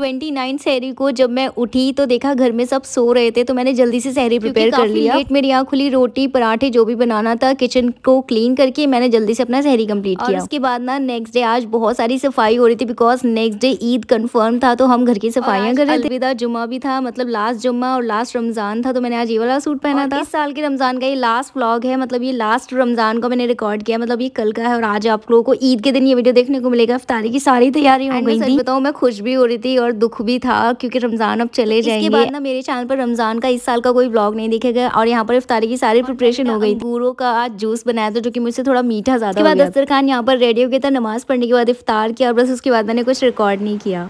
twenty nine सहरी को जब मैं उठी तो देखा घर में सब सो रहे थे तो मैंने जल्दी से सहरी प्रिपेयर कर लिया लेट मेरी यहाँ खुली रोटी पराठे जो भी बनाना था किचन को क्लीन करके मैंने जल्दी से अपना सहरी कंप्लीट किया उसके बाद ना नेक्स्ट डे आज बहुत सारी सफाई हो रही थी because next day Eid confirm था तो हम घर की सफाइयाँ कर रहे थे अलविदा जुमा भी था मतलब लास्ट जुम्मा और लास्ट रमज़ान था तो मैंने आज ये वाला सूट पहना था इस साल के रमज़ान का ये लास्ट ब्लॉग है मतलब ये लास्ट रमज़ान को मैंने रिकॉर्ड किया मतलब ये कल का है और आज आप लोगों को ईद के दिन ये वीडियो देखने को मिलेगा अफ्तारी की सारी तैयारी हो गई बताऊँ मैं खुश भी हो रही थी और और दुख भी था क्योंकि रमज़ान अब चले जाएंगे इसके बाद ना मेरे चैनल पर रमज़ान का इस साल का कोई ब्लॉग नहीं देखेगा और यहाँ पर इफ्तारी की सारी प्रिपरेशन हो गई अंगूरों का आज जूस बनाया था जो कि मुझसे थोड़ा मीठा ज़्यादा दस्तर खान यहाँ पर रेडियो के था नमाज़ पढ़ने के बाद इफ्तार किया और बस उसके बाद मैंने कुछ रिकॉर्ड नहीं किया